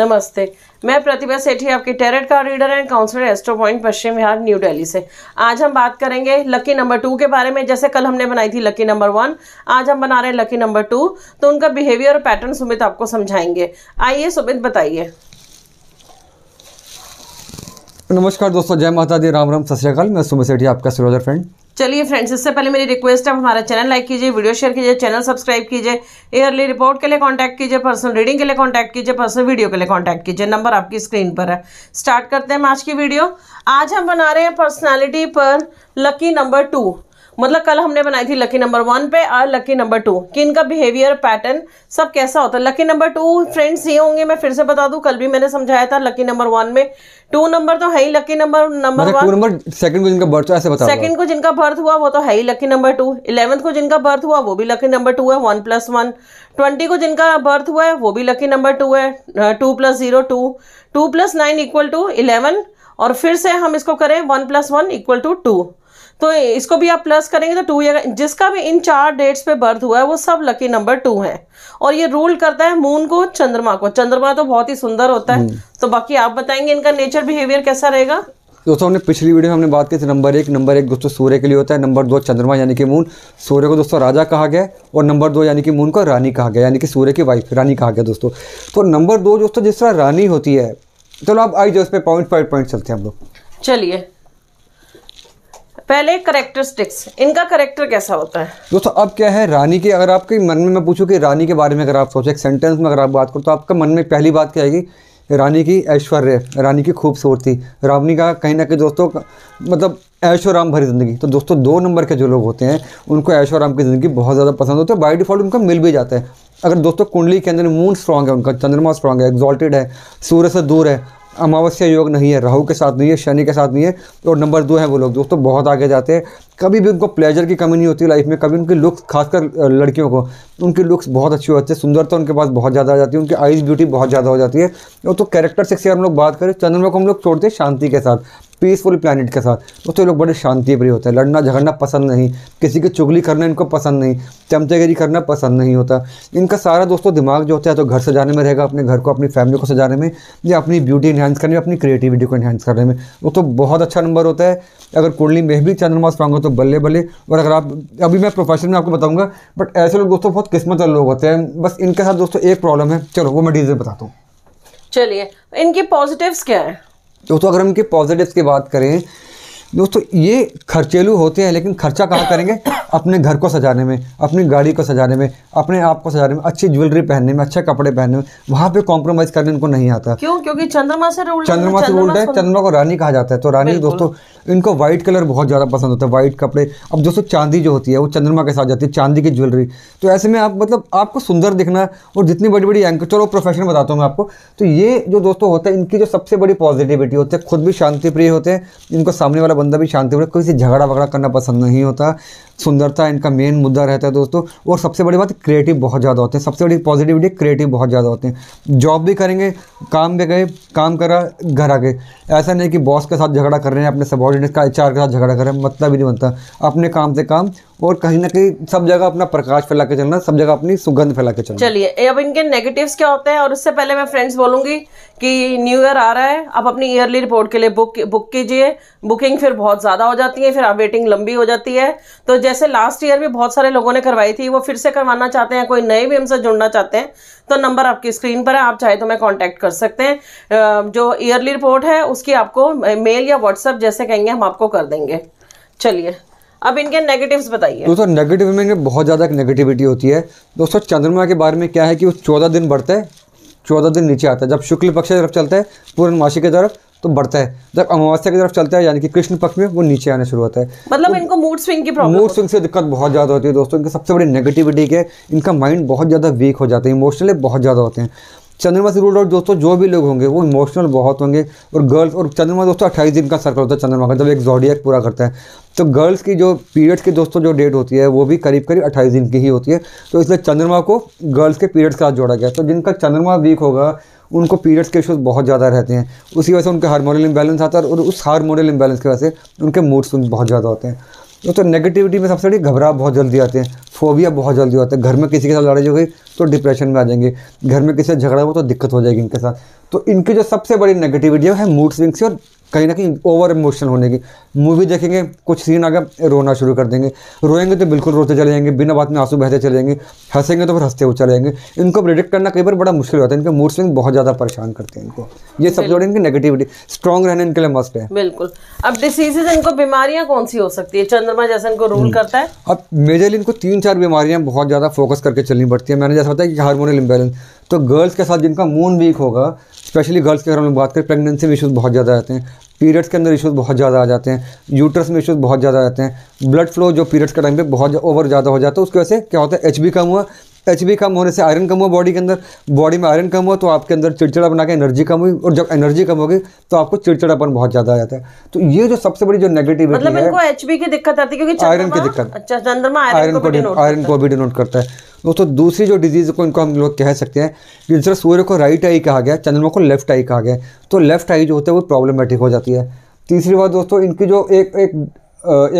नमस्ते मैं प्रतिभा सेठी आपके टेरेट का reader and counsellor astro point Paschim Vihar New Delhi से आज हम बात करेंगे लकी नंबर टू के बारे में जैसे कल हमने बनाई थी लकी नंबर वन आज हम बना रहे हैं लकी नंबर टू तो उनका बिहेवियर और पैटर्न सुमित आपको समझाएंगे आइए सुमित बताइए नमस्कार दोस्तों जय माता दी राम राम सत मैं सुमित सेठी आपका सुरोजर फ्रेंड चलिए फ्रेंड्स इससे पहले मेरी रिक्वेस्ट है आप हमारा चैनल लाइक कीजिए वीडियो शेयर कीजिए चैनल सब्सक्राइब कीजिए एयरली रिपोर्ट के लिए कांटेक्ट कीजिए पर्सनल रीडिंग के लिए कांटेक्ट कीजिए पर्सनल वीडियो के लिए कांटेक्ट कीजिए नंबर आपकी स्क्रीन पर है स्टार्ट करते हैं आज की वीडियो आज हम बना रहे हैं पर्सनैलिटी पर लकी नंबर टू मतलब कल हमने बनाई थी लकी नंबर वन पे और लकी नंबर टू कि इनका बिहेवियर पैटर्न सब कैसा होता है लकी नंबर टू फ्रेंड्स ये होंगे मैं फिर से बता दूं कल भी मैंने समझाया था लकी नंबर वन में टू नंबर तो है ही lucky number number number second को जिनका बर्थ ऐसे बता सेकंड को जिनका बर्थ हुआ वो तो है ही लकी नंबर टू इलेवंथ को जिनका बर्थ हुआ वो भी लकी नंबर टू है वन प्लस वन ट्वेंटी को जिनका बर्थ हुआ है वो भी लकी नंबर टू है two plus zero two two plus nine equal to eleven और फिर से हम इसको करें one plus one equal to two तो इसको भी आप प्लस करेंगे तो टू या जिसका भी इन चार डेट्स पे बर्थ हुआ है वो सब लकी नंबर टू है और ये रूल करता है मून को चंद्रमा को चंद्रमा तो बहुत ही सुंदर होता है हम्म। तो बाकी आप बताएंगे इनका नेचर बिहेवियर कैसा रहेगा दोस्तों हमने पिछली वीडियो में हमने बात की थी नंबर एक नंबर एक दोस्तों सूर्य के लिए होता है नंबर दो चंद्रमा यानी कि मून सूर्य को दोस्तों राजा कहा गया और नंबर दो यानी कि मून को रानी कहा गया यानी कि सूर्य की वाइफ रानी कहा गया दोस्तों तो नंबर दो दोस्तों जिस तरह रानी होती है चलो तो आप आई जो इस पर पॉइंट पॉइंट पॉइंट चलते हैं हम लोग चलिए पहले करेक्टरिस्टिक्स इनका करेक्टर कैसा होता है दोस्तों अब क्या है रानी के अगर आपके मन में मैं पूछूँ कि रानी के बारे में अगर आप सोचे एक सेंटेंस में अगर आप बात करो तो आपका मन में पहली बात क्या आएगी रानी की ऐश्वर्य रानी की खूबसूरती रावणी का कहीं ना कहीं दोस्तों मतलब ऐशोराम भरी ज़िंदगी तो दोस्तों दो नंबर के जो लोग होते हैं उनको ऐशोराम की ज़िंदगी बहुत ज़्यादा पसंद होती है बाई डिफ़ॉल्ट उनका मिल भी जाता है अगर दोस्तों कुंडली के अंदर मून स्ट्रांग है उनका चंद्रमा स्ट्रांग है एग्जॉल्टेड है सूर्य से दूर है अमावस्या योग नहीं है राहु के साथ नहीं है शनि के साथ नहीं है और नंबर दो है वो लोग दोस्तों बहुत आगे जाते हैं कभी भी उनको प्लेजर की कमी नहीं होती लाइफ में कभी उनकी लुक्स खासकर लड़कियों को तो उनके लुक्स बहुत अच्छे होते हैं सुंदरता तो उनके पास बहुत ज़्यादा आ जाती है उनकी आइज़ ब्यूटी बहुत ज़्यादा हो जाती है और तो कैरेक्टर से हम लोग बात करें चंद्रमा को हम लोग छोड़ते हैं शांति के साथ पीसफुल प्लानट के साथ दोस्तों ये लोग बड़े शांति प्रिय होते हैं लड़ना झगड़ना पसंद नहीं किसी की चुगली करना इनको पसंद नहीं चमचेगिरी करना पसंद नहीं होता इनका सारा दोस्तों दिमाग जो होता है तो घर सजाने में रहेगा अपने घर को अपनी फैमिली को सजाने में या अपनी ब्यूटी इन्हांस करने में अपनी क्रिएटिविटी को इन्हांस करने में वो तो बहुत अच्छा नंबर होता है अगर कुंडली में भी चंद्रमा स्ट्रांग हो तो बल्ले बल्ले और अगर आप अभी मैं प्रोफेशन में आपको बताऊंगा बट ऐसे लोग दोस्तों बहुत किस्मत वाले लोग होते हैं बस इनके साथ दोस्तों एक प्रॉब्लम है चलो वो मैं डीजे बताता हूँ चलिए इनकी पॉजिटिव्स क्या है तो अगर हम इनके पॉजिटिव्स की बात करें दोस्तों ये खर्चेलू होते हैं लेकिन खर्चा कहाँ करेंगे अपने घर को सजाने में अपनी गाड़ी को सजाने में अपने आप को सजाने में अच्छी ज्वेलरी पहनने में अच्छे कपड़े पहनने में वहाँ पे कॉम्प्रोमाइज़ करने इनको नहीं आता क्यों क्योंकि चंद्रमा से रूल चंद्रमा से रूल्ड है चंद्रमा को रानी कहा जाता है तो रानी दोस्तों इनको व्हाइट कलर बहुत ज़्यादा पसंद होता है वाइट कपड़े अब दोस्तों चांदी जो होती है वो चंद्रमा के साथ जाती है चांदी की ज्वेलरी तो ऐसे में आप मतलब आपको सुंदर दिखना और जितनी बड़ी बड़ी एंकर चलो प्रोफेशन बताता हूँ मैं आपको तो ये जो दोस्तों होता है इनकी जो सबसे बड़ी पॉजिटिविटी होती है खुद भी शांति प्रिय होते हैं इनको सामने वाला बंदा भी शांति है किसी झगड़ा वगड़ा करना पसंद नहीं होता सुंदरता इनका मेन मुद्दा रहता है दोस्तों और सबसे बड़ी बात क्रिएटिव बहुत ज़्यादा होते हैं सबसे बड़ी पॉजिटिविटी क्रिएटिव बहुत ज़्यादा होते हैं जॉब भी करेंगे काम भी गए काम करा घर आ गए ऐसा नहीं कि बॉस के साथ झगड़ा कर रहे हैं अपने सबॉर्डिनेट का एच के साथ झगड़ा कर रहे हैं मतलब ही नहीं बनता अपने काम से काम और कहीं ना कहीं सब जगह अपना प्रकाश फैला के चलना सब जगह अपनी सुगंध फैला के चलना चलिए अब इनके नेगेटिव्स क्या होते हैं और उससे पहले मैं फ्रेंड्स बोलूँगी कि न्यू ईयर आ रहा है आप अपनी ईयरली रिपोर्ट के लिए बुक बुक कीजिए बुकिंग फिर बहुत ज़्यादा हो जाती है फिर आप वेटिंग लंबी हो जाती है तो जैसे लास्ट ईयर भी बहुत सारे लोगों ने करवाई थी वो फिर से करवाना चाहते हैं कोई नए भी हमसे जुड़ना चाहते हैं तो नंबर आपकी स्क्रीन पर है आप चाहे तो मैं कांटेक्ट कर सकते हैं जो ईयरली रिपोर्ट है उसकी आपको मेल या व्हाट्सएप जैसे कहेंगे हम आपको कर देंगे चलिए अब इनके नेगेटिव्स बताइए दोस्तों नेगेटिव में बहुत ज़्यादा नेगेटिविटी होती है दोस्तों चंद्रमा के बारे में क्या है कि वो चौदह दिन बढ़ते हैं चौदह दिन नीचे आता है जब शुक्ल पक्ष की तरफ चलते हैं पूर्णमासी की तरफ तो बढ़ता है जब अमावस्या की तरफ चलता है यानी कि कृष्ण पक्ष में वो नीचे आना शुरू होता है मतलब तो इनको मूड स्विंग की प्रॉब्लम मूड स्विंग से दिक्कत बहुत ज़्यादा होती है दोस्तों इनकी सबसे बड़ी नेगेटिविटी के इनका माइंड बहुत ज़्यादा वीक हो जाता है इमोशनली बहुत ज़्यादा होते हैं चंद्रमा से रूल और दोस्तों जो भी लोग होंगे वो इमोशनल बहुत होंगे और गर्ल्स और चंद्रमा दोस्तों अट्ठाईस दिन का सर्कल होता है चंद्रमा का जब एक जॉडियक पूरा करता है तो गर्ल्स की जो पीरियड्स की दोस्तों जो डेट होती है वो भी करीब करीब अट्ठाईस दिन की ही होती है तो इसलिए चंद्रमा को गर्ल्स के पीरियड्स के साथ जोड़ा गया तो जिनका चंद्रमा वीक होगा उनको पीरियड्स के इशूज़ बहुत ज़्यादा रहते हैं उसी वजह से उनका हारमोनियल इम्बैलेंस आता है और उस हारमोनियल इम्बैलेंस की वजह से उनके मूड स्विंग बहुत ज़्यादा होते हैं दोस्तों नेगेटिविटी में सबसे बड़ी घबराह बहुत जल्दी आते हैं फोबिया बहुत जल्दी होता है घर में किसी के साथ लड़ाई हो गई तो डिप्रेशन में आ जाएंगे घर में किसी से झगड़ा हुआ तो दिक्कत हो जाएगी इनके साथ तो इनकी जो सबसे बड़ी नेगेटिविटी है मूड स्विंग्स और कहीं ना कहीं ओवर इमोशनल होने की मूवी देखेंगे कुछ सीन आगे रोना शुरू कर देंगे रोएंगे तो बिल्कुल रोते चले जाएंगे बिना बात में आंसू बहते चले जाएंगे हंसेंगे तो फिर हंसते हुए चले जाएंगे इनको प्रिडिक्ट करना कई बार बड़ा मुश्किल होता है इनके मूड स्विंग बहुत ज़्यादा परेशान करते हैं इनको ये सब जोड़े इनकी नेगेटिविटी स्ट्रॉन्ग रहने इनके लिए मस्ट है बिल्कुल अब डिसीजेज इनको बीमारियाँ कौन सी हो सकती है चंद्रमा जैसे इनको रूल हम्म। करता है अब मेजरली इनको तीन चार बीमारियाँ बहुत ज़्यादा फोकस करके चलनी पड़ती है मैंने जैसा बताया कि हारमोनियल इम्बेलेंस तो गर्ल्स के साथ जिनका मून वीक होगा स्पेशली गर्ल्स के अगर हम बात करें प्रेगनेंसी में इशूज़ बहुत ज़्यादा आते हैं पीरियड्स के अंदर इशूज़ बहुत ज़्यादा आ जाते हैं यूट्रस में इशूज़ बहुत ज़्यादा आते हैं ब्लड फ्लो जो पीरियड्स के टाइम पर बहुत ओवर ज़्यादा हो जाता है उसकी वजह से क्या होता है एच कम हुआ एच कम होने से आयरन कम हुआ बॉडी के अंदर बॉडी में आयरन कम हुआ तो आपके अंदर चिड़चिड़ा बना के एनर्जी कम हुई और जब एनर्जी कम होगी तो आपको चिड़चिड़ापन बहुत ज्यादा आ जाता है तो ये जो सबसे बड़ी जो नेगेटिव मतलब है एचबी की दिक्कत आती है क्योंकि आयरन की दिक्कत अच्छा चंद्रमा आयरन को आयरन को भी डिनोट करता है दोस्तों दूसरी जो डिजीज़ को इनको हम लोग कह सकते हैं कि जिस सूर्य को राइट आई कहा गया चंद्रमा को लेफ्ट आई कहा गया तो लेफ्ट आई जो होता है वो प्रॉब्लमेटिक हो जाती है तीसरी बात दोस्तों इनकी जो एक एक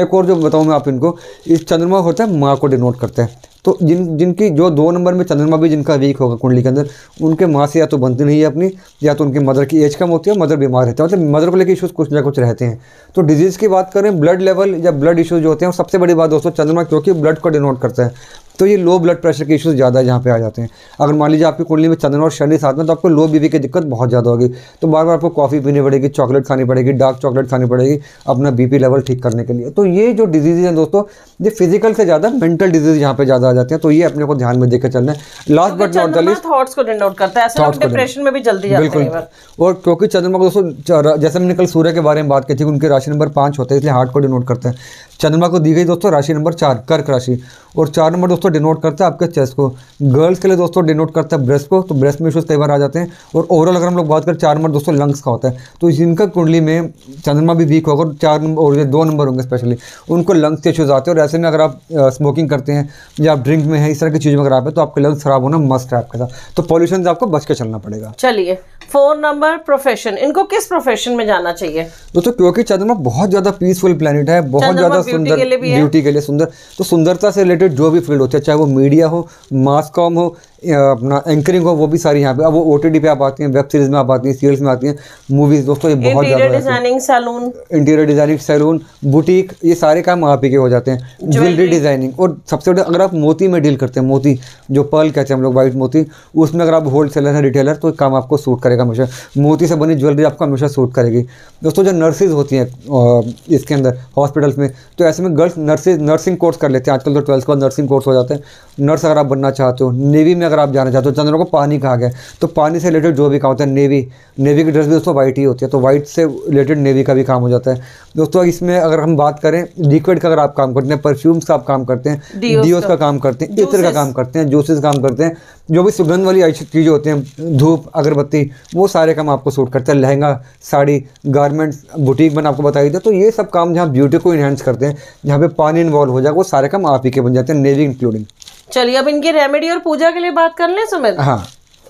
एक और जो बताऊँ मैं आप इनको इस चंद्रमा होता है माँ को डिनोट करते हैं तो जिन जिनकी जो दो नंबर में चंद्रमा भी जिनका वीक होगा कुंडली के अंदर उनके माँ से या तो बनती नहीं है अपनी या तो उनकी मदर की एज कम होती है मदर बीमार रहता है मतलब मदर को लेकर इशूज़ कुछ ना कुछ रहते हैं तो डिजीज़ की बात करें ब्लड लेवल या ब्लड इशूज़ जो होते हैं सबसे बड़ी बात दोस्तों चंद्रमा क्योंकि ब्लड को डिनोट करता है तो ये लो ब्लड प्रेशर के इशूज़ ज़्यादा यहाँ पे आ जाते हैं अगर मान लीजिए आपकी कुंडली में चंदन और शनि साथ में तो आपको लो बीवी की दिक्कत बहुत ज़्यादा होगी तो बार बार आपको कॉफ़ी पीनी पड़ेगी चॉकलेट खानी पड़ेगी डार्क चॉकलेट खानी पड़ेगी अपना बीपी लेवल ठीक करने के लिए तो ये जो डिजीज़ हैं दोस्तों ये फिजिकल से ज़्यादा मेंटल डिजीज़ यहाँ पे ज़्यादा आ जाते हैं तो ये अपने को ध्यान में देकर चलना है last but not the thoughts को डिनोट करता है ऐसे डिप्रेशन में भी जल्दी जाते हैं और क्योंकि चंद्रमा को दोस्तों जैसे हमने कल सूर्य के बारे में बात की थी उनके राशि नंबर पाँच होते हैं इसलिए हार्ट को डिनोट करते हैं चंद्रमा को दी गई दोस्तों राशि नंबर चार कर्क राशि और चार नंबर दोस्तों दोस्तों डिनोट करता है आपके चेस्ट को गर्ल्स के लिए दोस्तों डिनोट करता है ब्रेस्ट को तो ब्रेस्ट में इशूज़ कई बार आ जाते हैं और ओवरऑल अगर हम लोग बात करें चार नंबर दोस्तों लंग्स का होता है तो जिनका कुंडली में चंद्रमा भी वीक होगा चार नंबर और दो नंबर होंगे स्पेशली उनको लंग्स के इशूज़ आते हैं और ऐसे में अगर आप स्मोकिंग करते हैं या आप ड्रिंक में है इस तरह की चीज़ में अगर आप है तो आपके लंग्स खराब होना मस्ट है आपके साथ तो पॉल्यूशन से आपको बच के चलना पड़ेगा चलिए फोन नंबर प्रोफेशन इनको किस प्रोफेशन में जाना चाहिए दोस्तों क्योंकि चंद्रमा बहुत ज्यादा पीसफुल प्लेनेट है बहुत ज्यादा सुंदर ब्यूटी के लिए सुंदर तो सुंदरता से रिलेटेड जो भी फील्ड होते है चाहे वो मीडिया हो मास कॉम हो अपना एंकरिंग हो वो भी सारी यहाँ पे अब वो ओ पे आप आती हैं वेब सीरीज में आप आती हैं सीरियल्स में आती हैं मूवीज़ दोस्तों ये बहुत ज़्यादा designing salon interior designing salon boutique ये सारे काम वहाँ पे के हो जाते हैं ज्वेलरी डिजाइनिंग और सबसे बड़े अगर आप मोती में डील करते हैं मोती जो पर्ल कहते हैं हम लोग वाइट मोती उसमें अगर आप होल सेलर हैं रिटेलर तो काम आपको सूट करेगा हमेशा मोती से बनी ज्वेलरी आपको हमेशा सूट करेगी दोस्तों जो नर्सेज होती हैं इसके अंदर हॉस्पिटल्स में तो ऐसे में गर्ल्स नर्सेज नर्सिंग कोर्स कर लेते हैं आजकल तो ट्वेल्थ के बाद नर्सिंग कोर्स हो जाते हैं नर्स अगर आप बनना चाहते हो नेवी में अगर आप जाना चाहते हो चंद्रमा को पानी कहा गया तो पानी से रिलेटेड जो भी काम होता है नेवी नेवी की ड्रेस भी दोस्तों वाइट ही होती है तो वाइट से रिलेटेड नेवी का भी काम हो जाता है दोस्तों इसमें अगर हम बात करें लिक्विड का अगर आप काम करते हैं परफ्यूम्स का आप काम करते हैं डीओस का काम करते हैं इत्र का काम करते हैं जूसेस काम करते हैं जो भी सुगंध वाली चीज़ें होती हैं धूप अगरबत्ती वो सारे काम आपको सूट करते हैं लहंगा साड़ी गारमेंट्स बुटीक मैंने आपको बताई थी तो ये सब काम जहाँ ब्यूटी को इन्हेंस करते हैं जहाँ पे पानी इन्वॉल्व हो जाए वो सारे काम आप ही के बन जाते हैं नेवी इंक्लूडिंग चलिए अब इनकी रेमेडी और पूजा के लिए बात कर लें सुमित हाँ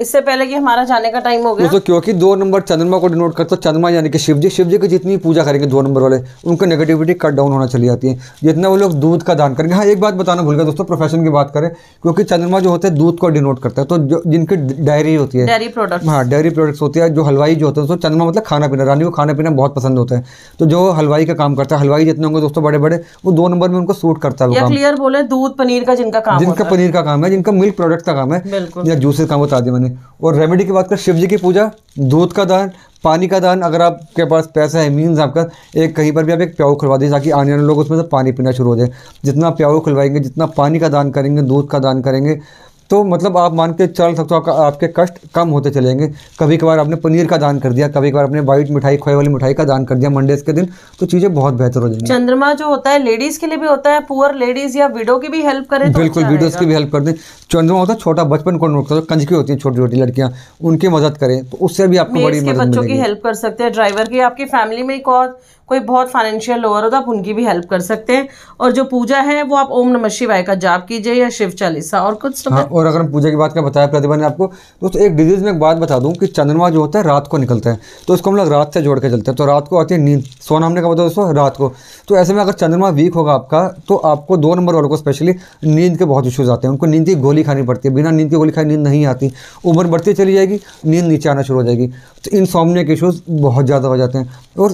इससे पहले कि हमारा जाने का टाइम हो गया क्योंकि दो नंबर चंद्रमा को डिनोट करता है चंद्रमा यानी कि शिव जी शिव जी की जितनी पूजा करेंगे दो नंबर वाले उनका नेगेटिविटी कट डाउन होना चली जाती है जितना वो लोग दूध का दान करेंगे हाँ एक बात बताना भूल गया दोस्तों प्रोफेशन की बात करें क्योंकि चंद्रमा जो होता है दूध को डिनोट करता है तो जिनकी डायरी होती है डायरी प्रोडक्ट हाँ डायरी प्रोडक्ट्स होती है जो हलवाई जो होते हैं दोस्तों चंद्रमा मतलब खाना पीना रानी को खाना पीना बहुत पसंद होता है तो जो हलवाई का काम करता है हलवाई जितने होंगे दोस्तों बड़े बड़े वो दो नंबर में उनको सूट करता है क्लियर बोले दूध पनीर का जिनका काम जिनका पनीर का काम है जिनका मिल्क प्रोडक्ट का काम है या जूसेस काम बता दिया मैंने में और रेमेडी की बात करें शिव जी की पूजा दूध का दान पानी का दान अगर आपके पास पैसा है मीन्स आपका एक कहीं पर भी आप एक प्याऊ खुलवा दीजिए ताकि आने वाले लोग उसमें से पानी पीना शुरू हो जाए जितना प्याऊ खुलवाएंगे जितना पानी का दान करेंगे दूध का दान करेंगे तो मतलब आप मान के चल सकते हो आपके कष्ट कम होते चलेंगे कभी कभार आपने पनीर का दान कर दिया कभी कभार आपने वाइट मिठाई खोए वाली मिठाई का दान कर दिया मंडे के दिन तो चीज़ें बहुत बेहतर हो जाएंगी चंद्रमा जो होता है लेडीज़ के लिए भी होता है पुअर लेडीज़ या विडो की भी हेल्प करें तो अच्छा बिल्कुल विडोज़ की भी हेल्प कर दें चंद्रमा होता है छोटा बचपन को नोट करो कंजकी होती है छोटी छोटी लड़कियाँ उनकी मदद करें तो उससे भी आपको बड़ी मदद बच्चों की हेल्प कर सकते हैं ड्राइवर की आपकी फैमिली में कोई बहुत फाइनेंशियल लोअर हो तो आप उनकी भी हेल्प कर सकते हैं और जो पूजा है वो आप ओम नमः शिवाय का जाप कीजिए या शिव चालीसा और कुछ तो हाँ, और अगर हम पूजा की बात करें बताया प्रतिभा ने आपको दोस्तों एक डिजीज़ में एक बात बता दूं कि चंद्रमा जो होता है रात को निकलता है तो इसको हम लोग रात से जोड़ के चलते हैं तो रात को आती है नींद सोना हमने कहा दोस्तों रात को तो ऐसे में अगर चंद्रमा वीक होगा आपका तो आपको दो नंबर वालों को स्पेशली नींद के बहुत इशूज़ आते हैं उनको नींद की गोली खानी पड़ती है बिना नींद की गोली खाई नींद नहीं आती उम्र बढ़ती चली जाएगी नींद नीचे आना शुरू हो जाएगी तो इन सोमने के इशूज़ बहुत ज़्यादा हो जाते हैं और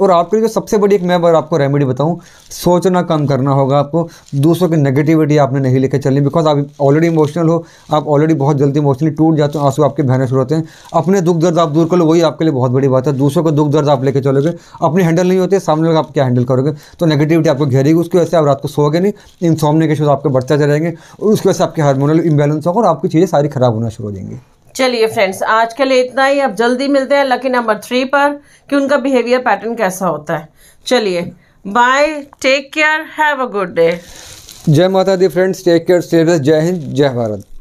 और आपके लिए जो सबसे बड़ी एक मैं अगर आपको रेमेडी बताऊँ सोचना कम करना होगा आपको दूसरों की नेगेटिविटी आपने नहीं लेकर चलनी बिकॉज आप ऑलरेडी इमोशनल इमोशनल हो आप ऑलरेडी बहुत जल्दी इमोशनली टूट जाते हो आंसू आपके बहने शुरू होते हैं अपने दुख दर्द आप दूर कर लो वही आपके लिए बहुत बड़ी बात है दूसरों का दुख दर्द आप लेकर चलोगे अपने हैंडल नहीं होते सामने लोग आप क्या हैंडल करोगे तो नेगेटिविटी आपको घेरेगी उसकी वजह से आप रात को सोगे नहीं इन इंसॉमने के शोध आपके बढ़ता चलेंगे और उसकी वजह से आपके हार्मोनल इम्बेलेंस होगा और आपकी चीज़ें सारी खराब होना शुरू हो जाएंगी चलिए फ्रेंड्स आज के लिए इतना ही अब जल्दी मिलते हैं लकी नंबर थ्री पर कि उनका बिहेवियर पैटर्न कैसा होता है चलिए bye take care have a good day जय माता दी फ्रेंड्स टेक केयर सेवियस जय हिंद जय भारत